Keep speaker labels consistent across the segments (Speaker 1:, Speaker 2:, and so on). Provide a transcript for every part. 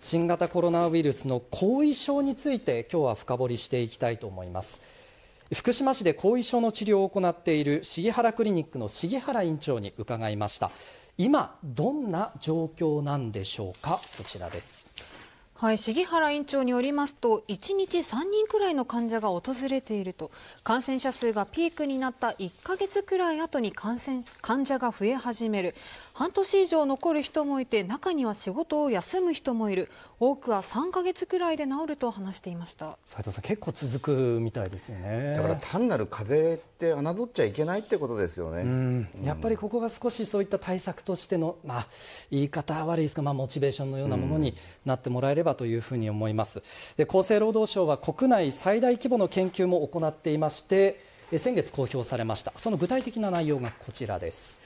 Speaker 1: 新型コロナウイルスの後遺症について今日は深掘りしていきたいと思います福島市で後遺症の治療を行っている重原クリニックの重原院長に伺いました今どんな状況なんでしょうかこちらです
Speaker 2: はい、重原院長によりますと1日3人くらいの患者が訪れていると感染者数がピークになった1か月くらい後に感染患者が増え始める半年以上残る人もいて中には仕事を休む人もいる多くは3か月くらいで治ると話していました
Speaker 1: 斉藤さん結構続くみたいですよねだから単なる風邪って侮っちゃいけないってことですよね、やっぱりここが少しそういった対策としての、まあ、言い方悪いですが、まあ、モチベーションのようなものになってもらえれば、うんばというふうに思いますで厚生労働省は国内最大規模の研究も行っていまして先月公表されましたその具体的な内容がこちらです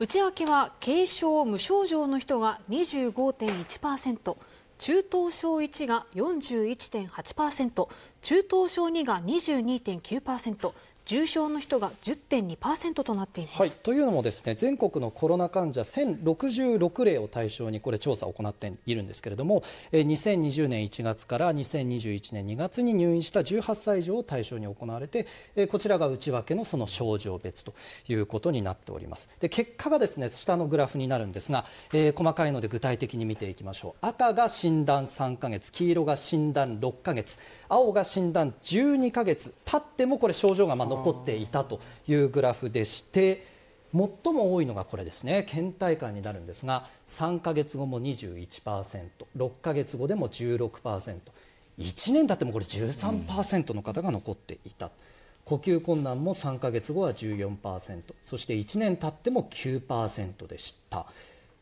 Speaker 2: 内訳は軽症・無症状の人が25.1%中等症1が41.8%中等症2が22.9%、重症の人が10.2%となっています、はい、
Speaker 1: というのもですね全国のコロナ患者1066例を対象にこれ調査を行っているんですけれども2020年1月から2021年2月に入院した18歳以上を対象に行われてこちらが内訳のその症状別ということになっておりますで結果がですね下のグラフになるんですが、えー、細かいので具体的に見ていきましょう赤が診断3ヶ月黄色が診断6ヶ月青が診断診断12ヶ月経ってもこれ症状がま残っていたというグラフでして。最も多いのがこれですね倦怠感になるんですが3か月後も 21%6 か月後でも 16%1 年経ってもこれ13%の方が残っていた、呼吸困難も3か月後は14%そして1年経っても9%でした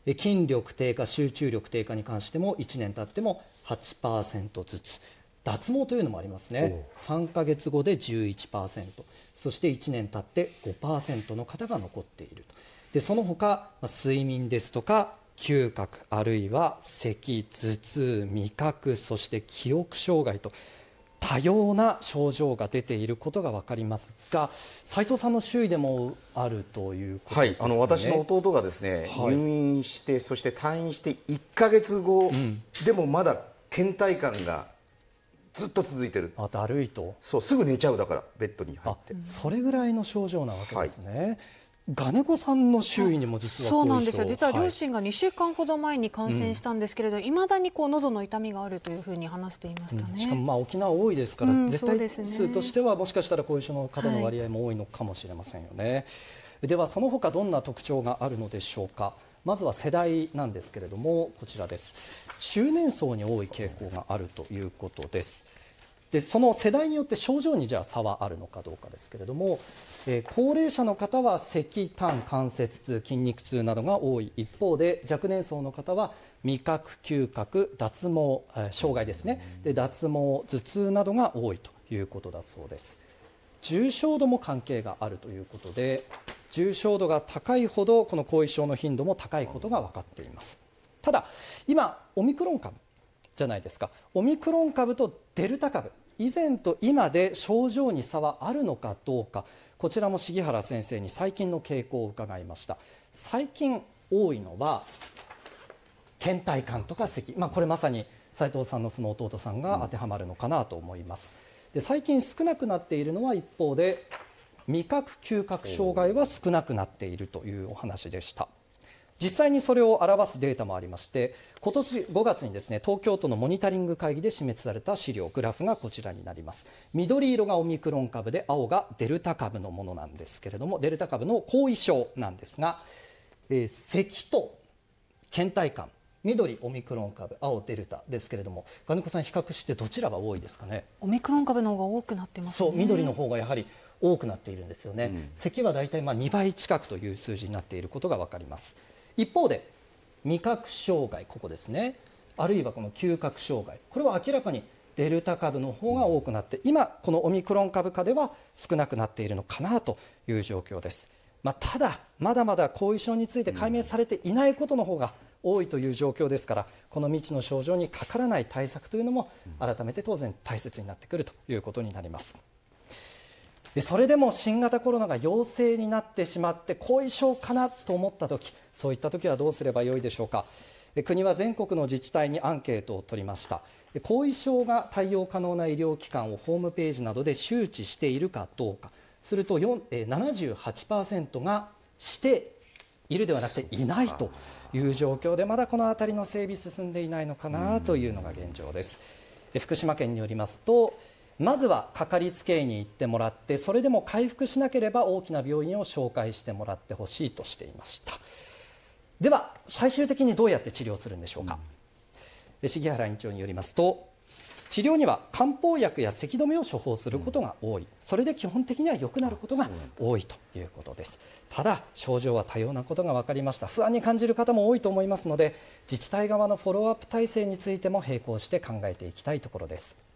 Speaker 1: 筋力低下集中力低下に関しても1年経っても8%ずつ脱毛というのもありますね3か月後で11%そして1年経って5%の方が残っているとでその他睡眠ですとか嗅覚あるいは咳頭痛味覚そして記憶障害と多様な症状が出ていることが分かりますが斉藤さんの周囲でもあるということ、ね、はい、あの私の弟がですね、はい、入院してそして退院して1か月後でもまだ倦怠感がずっと続いてるあだるいとそうすぐ寝ちゃうだからベッドに入ってそれぐらいの症状なわけですね、はいガネコさんの周囲にも実はそうなんですよ実は両親
Speaker 2: が2週間ほど前に感染したんですけれどいま、だにこう喉の痛みがあるというふうに話していましたね、うん、しかも
Speaker 1: まあ沖縄多いですから、うん、絶対数としてはもしかしたら後遺症の方の割合も多いのかもしれませんよね、はい、ではその他どんな特徴があるのでしょうか。まずは世代なんですけれどもこちらです中年層に多い傾向があるということですでその世代によって症状にじゃあ差はあるのかどうかですけれども、えー、高齢者の方は咳、痰、関節痛、筋肉痛などが多い一方で若年層の方は味覚、嗅覚、脱毛、えー、障害ですねで脱毛、頭痛などが多いということだそうです重症度も関係があるということで重症度が高いほどこの後遺症の頻度も高いことが分かっていますただ今オミクロン株じゃないですかオミクロン株とデルタ株以前と今で症状に差はあるのかどうかこちらも重原先生に最近の傾向を伺いました最近多いのは倦怠感とか咳、まあ、これまさに斉藤さんのその弟さんが当てはまるのかなと思います、で最近少なくなっているのは一方で味覚・嗅覚障害は少なくなっているというお話でした。実際にそれを表すデータもありまして今年5月にですね東京都のモニタリング会議で示された資料グラフがこちらになります緑色がオミクロン株で青がデルタ株のものなんですけれどもデルタ株の後遺症なんですが、えー、咳と倦怠感緑オミクロン株青デルタですけれども金子さん比較してどちらが多いですかね
Speaker 2: オミクロン株の方が多くなってます、ね、そう緑の方
Speaker 1: がやはり多くなっているんですよね、うん、咳は大体まあ2倍近くという数字になっていることがわかります一方で味覚障害ここですねあるいはこの嗅覚障害これは明らかにデルタ株の方が多くなって、今このオミクロン株下では少なくなっているのかなという状況です、まあ、ただまだまだ後遺症について解明されていないことの方が多いという状況ですからこの未知の症状にかからない対策というのも改めて当然大切になってくるということになります。それでも新型コロナが陽性になってしまって後遺症かなと思ったときそういったときはどうすればよいでしょうか国は全国の自治体にアンケートを取りました後遺症が対応可能な医療機関をホームページなどで周知しているかどうかすると78%がしているではなくていないという状況でまだこの辺りの整備進んでいないのかなというのが現状です福島県によりますとまずはかかりつけ医に行ってもらってそれでも回復しなければ大きな病院を紹介してもらってほしいとしていましたでは最終的にどうやって治療するんでしょうか、うん、重原院長によりますと治療には漢方薬や咳止めを処方することが多い、それで基本的には良くなることが多いということですただ症状は多様なことが分かりました不安に感じる方も多いと思いますので自治体側のフォローアップ体制についても並行して考えていきたいところです